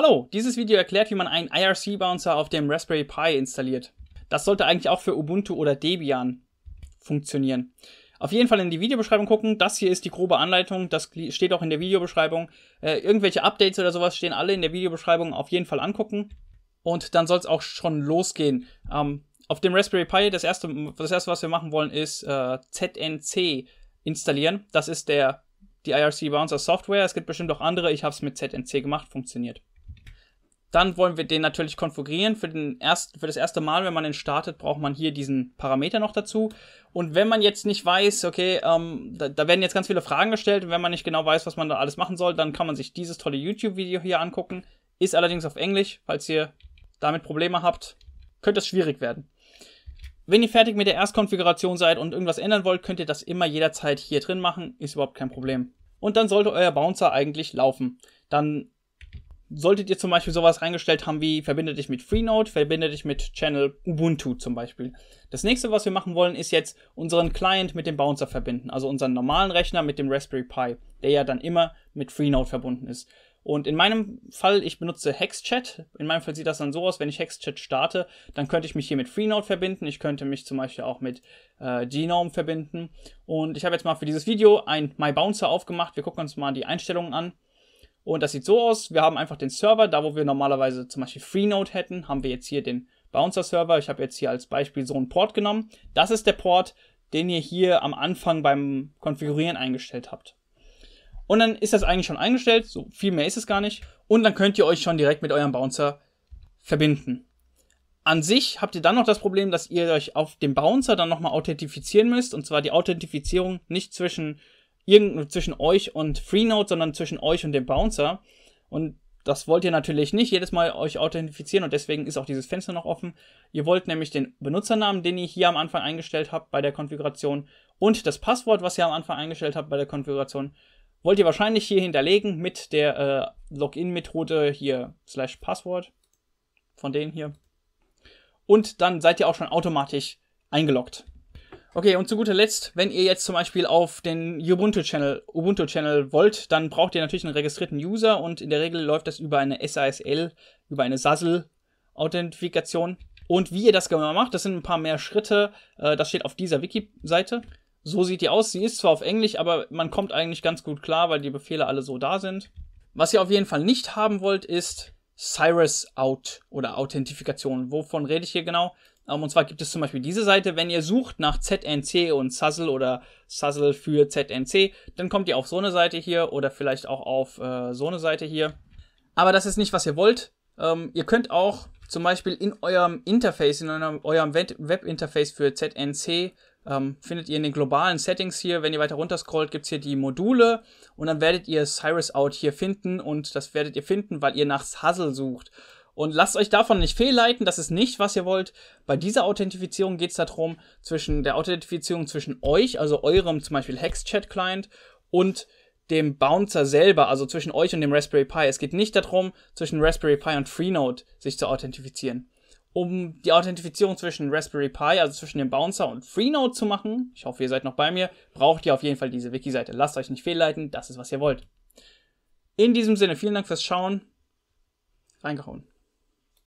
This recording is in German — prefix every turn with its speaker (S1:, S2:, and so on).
S1: Hallo, dieses Video erklärt, wie man einen IRC-Bouncer auf dem Raspberry Pi installiert. Das sollte eigentlich auch für Ubuntu oder Debian funktionieren. Auf jeden Fall in die Videobeschreibung gucken. Das hier ist die grobe Anleitung. Das steht auch in der Videobeschreibung. Äh, irgendwelche Updates oder sowas stehen alle in der Videobeschreibung. Auf jeden Fall angucken. Und dann soll es auch schon losgehen. Ähm, auf dem Raspberry Pi, das erste, das erste, was wir machen wollen, ist äh, ZNC installieren. Das ist der, die IRC Bouncer Software. Es gibt bestimmt auch andere. Ich habe es mit ZNC gemacht. Funktioniert. Dann wollen wir den natürlich konfigurieren. Für, den erst, für das erste Mal, wenn man den startet, braucht man hier diesen Parameter noch dazu. Und wenn man jetzt nicht weiß, okay, ähm, da, da werden jetzt ganz viele Fragen gestellt, wenn man nicht genau weiß, was man da alles machen soll, dann kann man sich dieses tolle YouTube-Video hier angucken. Ist allerdings auf Englisch, falls ihr damit Probleme habt, könnte es schwierig werden. Wenn ihr fertig mit der Erstkonfiguration seid und irgendwas ändern wollt, könnt ihr das immer jederzeit hier drin machen, ist überhaupt kein Problem. Und dann sollte euer Bouncer eigentlich laufen. Dann solltet ihr zum Beispiel sowas reingestellt haben wie verbinde dich mit Freenode, verbinde dich mit Channel Ubuntu zum Beispiel. Das nächste, was wir machen wollen, ist jetzt unseren Client mit dem Bouncer verbinden, also unseren normalen Rechner mit dem Raspberry Pi, der ja dann immer mit Freenode verbunden ist. Und in meinem Fall, ich benutze Hexchat. In meinem Fall sieht das dann so aus, wenn ich Hexchat starte, dann könnte ich mich hier mit Freenode verbinden. Ich könnte mich zum Beispiel auch mit äh, Genome verbinden. Und ich habe jetzt mal für dieses Video ein MyBouncer aufgemacht. Wir gucken uns mal die Einstellungen an. Und das sieht so aus, wir haben einfach den Server, da wo wir normalerweise zum Beispiel Freenode hätten, haben wir jetzt hier den Bouncer-Server. Ich habe jetzt hier als Beispiel so einen Port genommen. Das ist der Port, den ihr hier am Anfang beim Konfigurieren eingestellt habt. Und dann ist das eigentlich schon eingestellt, so viel mehr ist es gar nicht. Und dann könnt ihr euch schon direkt mit eurem Bouncer verbinden. An sich habt ihr dann noch das Problem, dass ihr euch auf dem Bouncer dann nochmal authentifizieren müsst. Und zwar die Authentifizierung nicht zwischen irgend zwischen euch und Freenode, sondern zwischen euch und dem Bouncer. Und das wollt ihr natürlich nicht jedes Mal euch authentifizieren und deswegen ist auch dieses Fenster noch offen. Ihr wollt nämlich den Benutzernamen, den ihr hier am Anfang eingestellt habt bei der Konfiguration und das Passwort, was ihr am Anfang eingestellt habt bei der Konfiguration, wollt ihr wahrscheinlich hier hinterlegen mit der äh, Login-Methode hier slash Passwort von denen hier. Und dann seid ihr auch schon automatisch eingeloggt. Okay, und zu guter Letzt, wenn ihr jetzt zum Beispiel auf den Ubuntu-Channel Ubuntu -Channel wollt, dann braucht ihr natürlich einen registrierten User und in der Regel läuft das über eine SASL, über eine SASL-Authentifikation. Und wie ihr das genau macht, das sind ein paar mehr Schritte. Äh, das steht auf dieser Wiki-Seite. So sieht die aus. Sie ist zwar auf Englisch, aber man kommt eigentlich ganz gut klar, weil die Befehle alle so da sind. Was ihr auf jeden Fall nicht haben wollt, ist Cyrus Out oder Authentifikation. Wovon rede ich hier genau? Um, ähm, und zwar gibt es zum Beispiel diese Seite, wenn ihr sucht nach ZNC und Suzzle oder Suzzle für ZNC, dann kommt ihr auf so eine Seite hier oder vielleicht auch auf äh, so eine Seite hier. Aber das ist nicht, was ihr wollt. Ähm, ihr könnt auch zum Beispiel in eurem Interface, in eurem, eurem Web-Interface für ZNC, ähm, findet ihr in den globalen Settings hier, wenn ihr weiter runter scrollt, gibt es hier die Module und dann werdet ihr Cyrus Out hier finden und das werdet ihr finden, weil ihr nach Suzzle sucht. Und lasst euch davon nicht fehlleiten, das ist nicht, was ihr wollt. Bei dieser Authentifizierung geht es darum, zwischen der Authentifizierung zwischen euch, also eurem zum Beispiel Hex-Chat-Client und dem Bouncer selber, also zwischen euch und dem Raspberry Pi. Es geht nicht darum, zwischen Raspberry Pi und Freenode sich zu authentifizieren. Um die Authentifizierung zwischen Raspberry Pi, also zwischen dem Bouncer und Freenode zu machen, ich hoffe, ihr seid noch bei mir, braucht ihr auf jeden Fall diese Wiki-Seite. Lasst euch nicht fehlleiten, das ist, was ihr wollt. In diesem Sinne, vielen Dank fürs Schauen. Reingehauen.